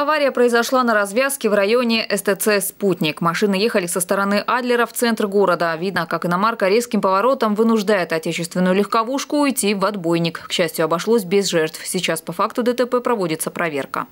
Авария произошла на развязке в районе СТЦ «Спутник». Машины ехали со стороны Адлера в центр города. Видно, как иномарка резким поворотом вынуждает отечественную легковушку уйти в отбойник. К счастью, обошлось без жертв. Сейчас по факту ДТП проводится проверка.